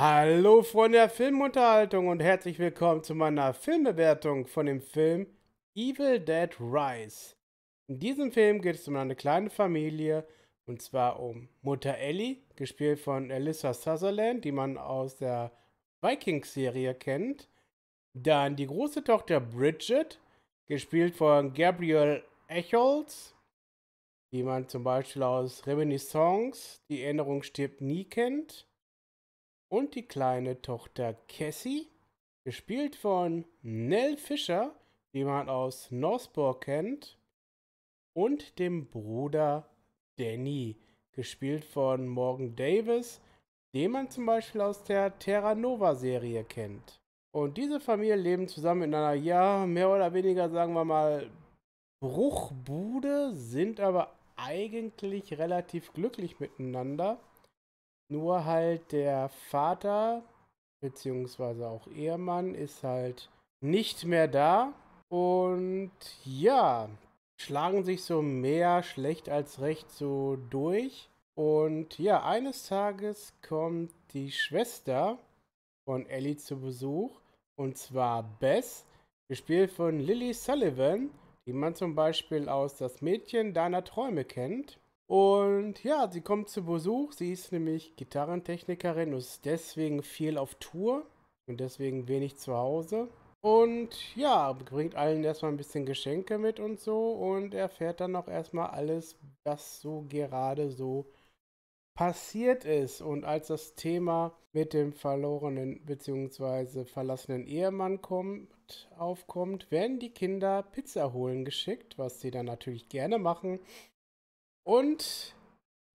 Hallo Freunde der Filmunterhaltung und herzlich willkommen zu meiner Filmbewertung von dem Film Evil Dead Rise. In diesem Film geht es um eine kleine Familie und zwar um Mutter Ellie, gespielt von Alyssa Sutherland, die man aus der Vikings-Serie kennt. Dann die große Tochter Bridget, gespielt von Gabrielle Echols, die man zum Beispiel aus Reminiscence, Die Erinnerung stirbt nie kennt und die kleine Tochter Cassie, gespielt von Nell Fischer, die man aus Northburg kennt, und dem Bruder Danny, gespielt von Morgan Davis, den man zum Beispiel aus der Terra Nova-Serie kennt. Und diese Familie leben zusammen in einer, ja, mehr oder weniger, sagen wir mal, Bruchbude, sind aber eigentlich relativ glücklich miteinander nur halt der Vater, beziehungsweise auch Ehemann, ist halt nicht mehr da. Und ja, schlagen sich so mehr schlecht als recht so durch. Und ja, eines Tages kommt die Schwester von Ellie zu Besuch. Und zwar Bess, gespielt von Lily Sullivan, die man zum Beispiel aus Das Mädchen deiner Träume kennt. Und ja, sie kommt zu Besuch. Sie ist nämlich Gitarrentechnikerin und ist deswegen viel auf Tour und deswegen wenig zu Hause. Und ja, bringt allen erstmal ein bisschen Geschenke mit und so und erfährt dann auch erstmal alles, was so gerade so passiert ist. Und als das Thema mit dem verlorenen bzw. verlassenen Ehemann kommt, aufkommt, werden die Kinder Pizza holen geschickt, was sie dann natürlich gerne machen und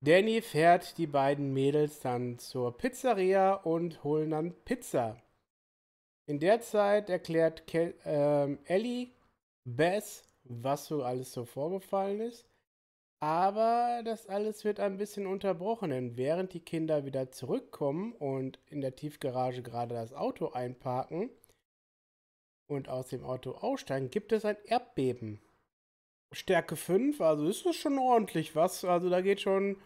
Danny fährt die beiden Mädels dann zur Pizzeria und holen dann Pizza. In der Zeit erklärt Ke ähm, Ellie Bess, was so alles so vorgefallen ist. Aber das alles wird ein bisschen unterbrochen, denn während die Kinder wieder zurückkommen und in der Tiefgarage gerade das Auto einparken und aus dem Auto aussteigen, gibt es ein Erdbeben. Stärke 5, also ist das schon ordentlich was. Also da geht schon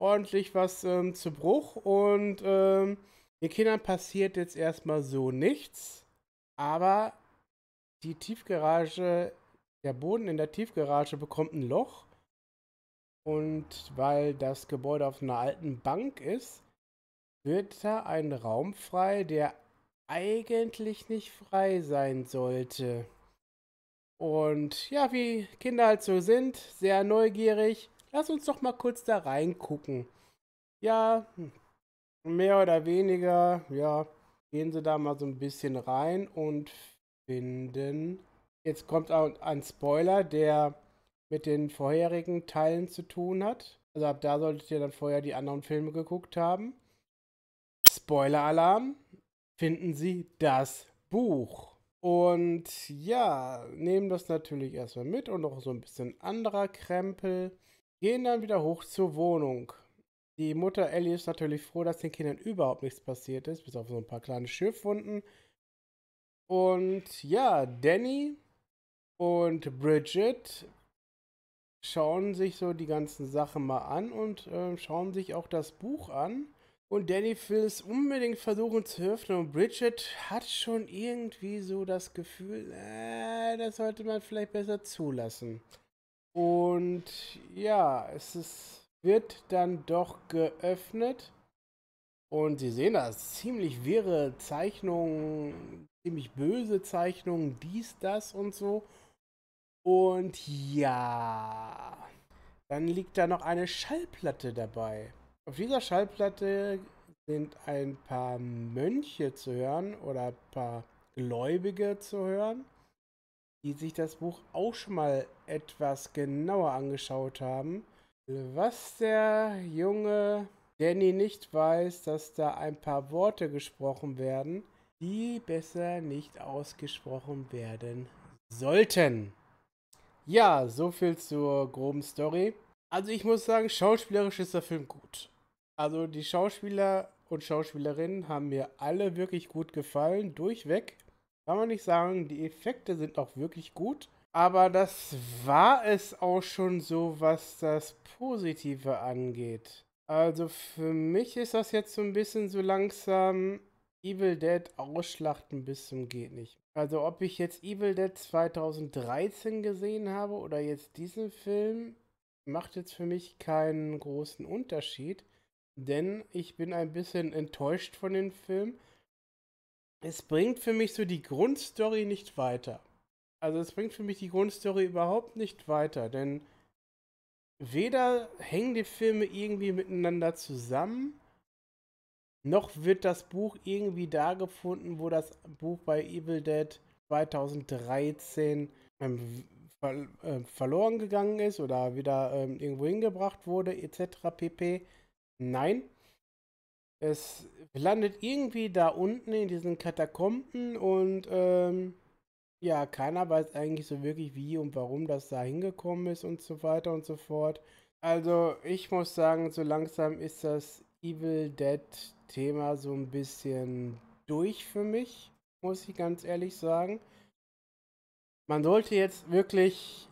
ordentlich was ähm, zu Bruch und ähm, den Kindern passiert jetzt erstmal so nichts. Aber die Tiefgarage, der Boden in der Tiefgarage bekommt ein Loch. Und weil das Gebäude auf einer alten Bank ist, wird da ein Raum frei, der eigentlich nicht frei sein sollte. Und ja, wie Kinder halt so sind, sehr neugierig. Lass uns doch mal kurz da reingucken. Ja, hm, mehr oder weniger, ja, gehen sie da mal so ein bisschen rein und finden. Jetzt kommt auch ein Spoiler, der mit den vorherigen Teilen zu tun hat. Also ab da solltet ihr dann vorher die anderen Filme geguckt haben. Spoiler-Alarm. Finden Sie das Buch. Und ja, nehmen das natürlich erstmal mit und auch so ein bisschen anderer Krempel. Gehen dann wieder hoch zur Wohnung. Die Mutter Ellie ist natürlich froh, dass den Kindern überhaupt nichts passiert ist, bis auf so ein paar kleine Schiffwunden. Und ja, Danny und Bridget schauen sich so die ganzen Sachen mal an und äh, schauen sich auch das Buch an, und Danny will es unbedingt versuchen zu öffnen und Bridget hat schon irgendwie so das Gefühl, äh, das sollte man vielleicht besser zulassen. Und ja, es ist, wird dann doch geöffnet. Und Sie sehen das, ziemlich wirre Zeichnungen, ziemlich böse Zeichnungen, dies, das und so. Und ja, dann liegt da noch eine Schallplatte dabei. Auf dieser Schallplatte sind ein paar Mönche zu hören oder ein paar Gläubige zu hören, die sich das Buch auch schon mal etwas genauer angeschaut haben. Was der junge Danny nicht weiß, dass da ein paar Worte gesprochen werden, die besser nicht ausgesprochen werden sollten. Ja, soviel zur groben Story. Also ich muss sagen, schauspielerisch ist der Film gut. Also die Schauspieler und Schauspielerinnen haben mir alle wirklich gut gefallen, durchweg. Kann man nicht sagen, die Effekte sind auch wirklich gut. Aber das war es auch schon so, was das Positive angeht. Also für mich ist das jetzt so ein bisschen so langsam Evil Dead ausschlachten bis zum geht nicht. Also ob ich jetzt Evil Dead 2013 gesehen habe oder jetzt diesen Film, macht jetzt für mich keinen großen Unterschied denn ich bin ein bisschen enttäuscht von dem Film. Es bringt für mich so die Grundstory nicht weiter. Also es bringt für mich die Grundstory überhaupt nicht weiter, denn weder hängen die Filme irgendwie miteinander zusammen, noch wird das Buch irgendwie da gefunden, wo das Buch bei Evil Dead 2013 ähm, ver äh, verloren gegangen ist oder wieder ähm, irgendwo hingebracht wurde, etc. pp. Nein. Es landet irgendwie da unten in diesen Katakomben und ähm, ja, keiner weiß eigentlich so wirklich, wie und warum das da hingekommen ist und so weiter und so fort. Also ich muss sagen, so langsam ist das Evil Dead-Thema so ein bisschen durch für mich, muss ich ganz ehrlich sagen. Man sollte jetzt wirklich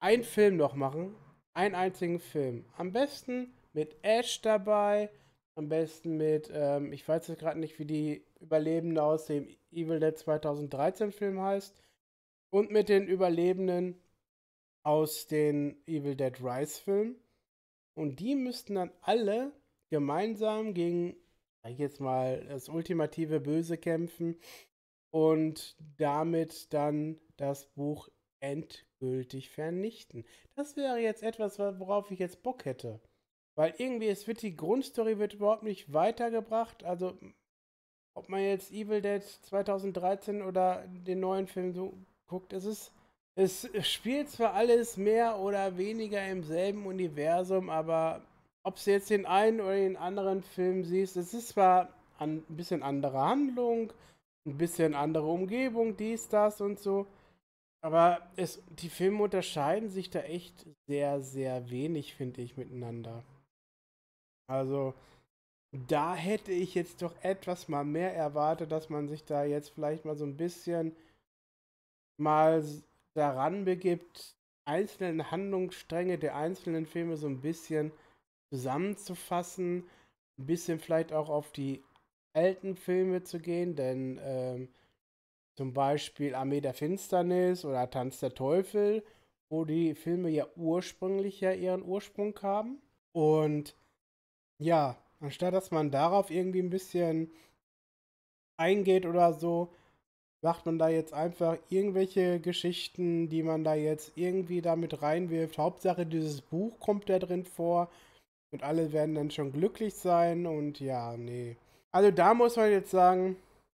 einen Film noch machen, einen einzigen Film. Am besten mit Ash dabei. Am besten mit, ähm, ich weiß jetzt gerade nicht, wie die Überlebende aus dem Evil Dead 2013 Film heißt. Und mit den Überlebenden aus den Evil Dead Rise Film. Und die müssten dann alle gemeinsam gegen, sag ich jetzt mal, das ultimative Böse kämpfen und damit dann das Buch endgültig vernichten. Das wäre jetzt etwas, worauf ich jetzt Bock hätte. Weil irgendwie, es wird die Grundstory wird überhaupt nicht weitergebracht. Also, ob man jetzt Evil Dead 2013 oder den neuen Film so guckt, es ist. Es spielt zwar alles mehr oder weniger im selben Universum, aber ob du jetzt den einen oder den anderen Film siehst, es ist zwar ein bisschen andere Handlung, ein bisschen andere Umgebung, dies, das und so, aber es, die Filme unterscheiden sich da echt sehr, sehr wenig, finde ich, miteinander. Also da hätte ich jetzt doch etwas mal mehr erwartet, dass man sich da jetzt vielleicht mal so ein bisschen mal daran begibt, einzelnen Handlungsstränge der einzelnen Filme so ein bisschen zusammenzufassen, ein bisschen vielleicht auch auf die alten Filme zu gehen, denn ähm, zum Beispiel Armee der Finsternis oder Tanz der Teufel, wo die Filme ja ursprünglich ja ihren Ursprung haben. Und ja, anstatt dass man darauf irgendwie ein bisschen eingeht oder so, macht man da jetzt einfach irgendwelche Geschichten, die man da jetzt irgendwie damit reinwirft. Hauptsache, dieses Buch kommt da drin vor und alle werden dann schon glücklich sein und ja, nee. Also da muss man jetzt sagen,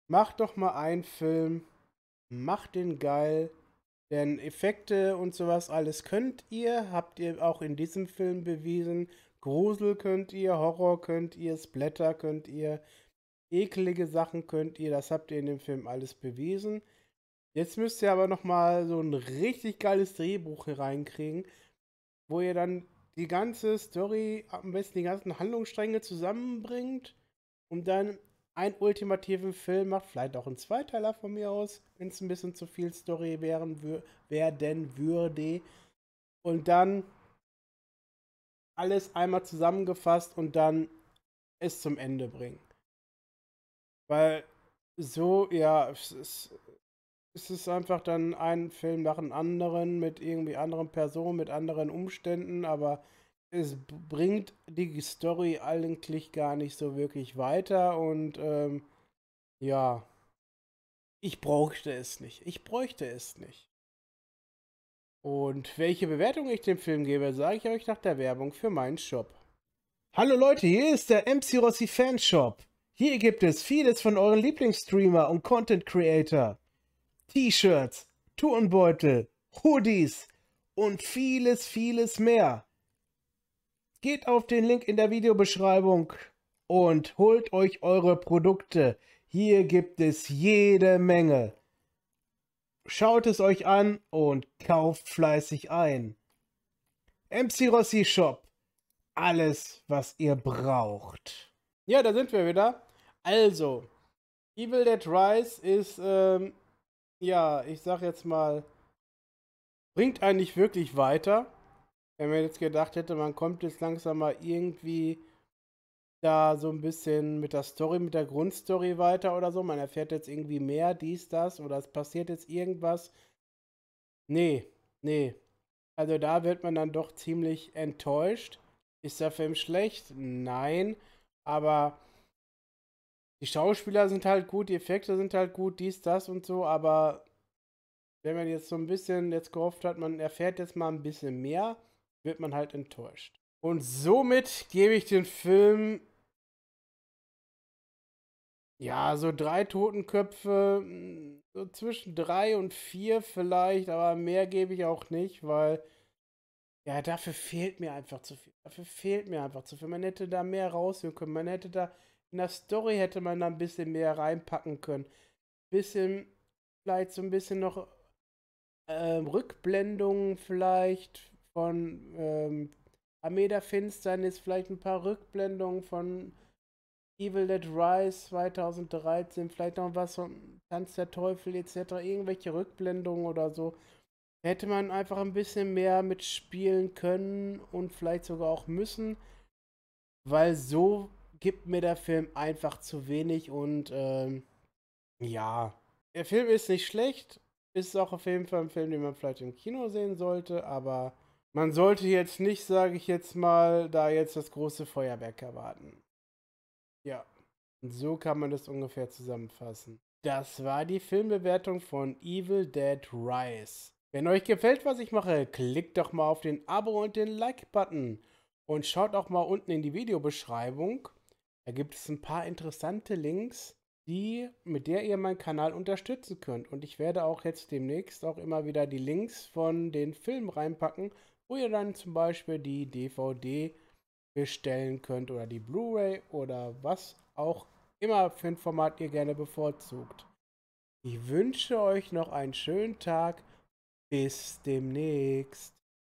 macht doch mal einen Film, macht den geil, denn Effekte und sowas alles könnt ihr, habt ihr auch in diesem Film bewiesen. Grusel könnt ihr, Horror könnt ihr, Splatter könnt ihr, eklige Sachen könnt ihr. Das habt ihr in dem Film alles bewiesen. Jetzt müsst ihr aber nochmal so ein richtig geiles Drehbuch hier reinkriegen, wo ihr dann die ganze Story, am besten die ganzen Handlungsstränge zusammenbringt und dann einen ultimativen Film macht. Vielleicht auch einen Zweiteiler von mir aus, wenn es ein bisschen zu viel Story wären, werden würde. Und dann alles einmal zusammengefasst und dann es zum Ende bringen. Weil so, ja, es ist, es ist einfach dann ein Film nach dem anderen mit irgendwie anderen Personen, mit anderen Umständen, aber es bringt die Story eigentlich gar nicht so wirklich weiter und ähm, ja, ich bräuchte es nicht. Ich bräuchte es nicht. Und welche Bewertung ich dem Film gebe, sage ich euch nach der Werbung für meinen Shop. Hallo Leute, hier ist der MC Rossi Fanshop. Hier gibt es vieles von euren Lieblingsstreamer und Content Creator. T-Shirts, Turnbeutel, Hoodies und vieles, vieles mehr. Geht auf den Link in der Videobeschreibung und holt euch eure Produkte. Hier gibt es jede Menge. Schaut es euch an und kauft fleißig ein. MC Rossi Shop. Alles, was ihr braucht. Ja, da sind wir wieder. Also, Evil Dead Rise ist, ähm, ja, ich sag jetzt mal, bringt eigentlich wirklich weiter. Wenn man jetzt gedacht hätte, man kommt jetzt langsam mal irgendwie da so ein bisschen mit der Story, mit der Grundstory weiter oder so? Man erfährt jetzt irgendwie mehr, dies, das oder es passiert jetzt irgendwas. Nee, nee. Also da wird man dann doch ziemlich enttäuscht. Ist der Film schlecht? Nein. Aber die Schauspieler sind halt gut, die Effekte sind halt gut, dies, das und so. Aber wenn man jetzt so ein bisschen jetzt gehofft hat, man erfährt jetzt mal ein bisschen mehr, wird man halt enttäuscht. Und somit gebe ich den Film ja, so drei Totenköpfe, hm, so zwischen drei und vier vielleicht, aber mehr gebe ich auch nicht, weil ja, dafür fehlt mir einfach zu viel. Dafür fehlt mir einfach zu viel. Man hätte da mehr rausnehmen können. Man hätte da in der Story hätte man da ein bisschen mehr reinpacken können. Bisschen, vielleicht so ein bisschen noch äh, Rückblendungen vielleicht von ähm, Armee der Finsternis, vielleicht ein paar Rückblendungen von Evil Dead Rise 2013, vielleicht noch was von Tanz der Teufel etc., irgendwelche Rückblendungen oder so. Hätte man einfach ein bisschen mehr mitspielen können und vielleicht sogar auch müssen, weil so gibt mir der Film einfach zu wenig und ähm, ja, der Film ist nicht schlecht, ist auch auf jeden Fall ein Film, den man vielleicht im Kino sehen sollte, aber man sollte jetzt nicht, sage ich jetzt mal, da jetzt das große Feuerwerk erwarten. Ja, so kann man das ungefähr zusammenfassen. Das war die Filmbewertung von Evil Dead Rise. Wenn euch gefällt, was ich mache, klickt doch mal auf den Abo- und den Like-Button. Und schaut auch mal unten in die Videobeschreibung. Da gibt es ein paar interessante Links, die, mit der ihr meinen Kanal unterstützen könnt. Und ich werde auch jetzt demnächst auch immer wieder die Links von den Filmen reinpacken, wo ihr dann zum Beispiel die DVD bestellen könnt oder die Blu-ray oder was auch immer für ein Format ihr gerne bevorzugt. Ich wünsche euch noch einen schönen Tag. Bis demnächst.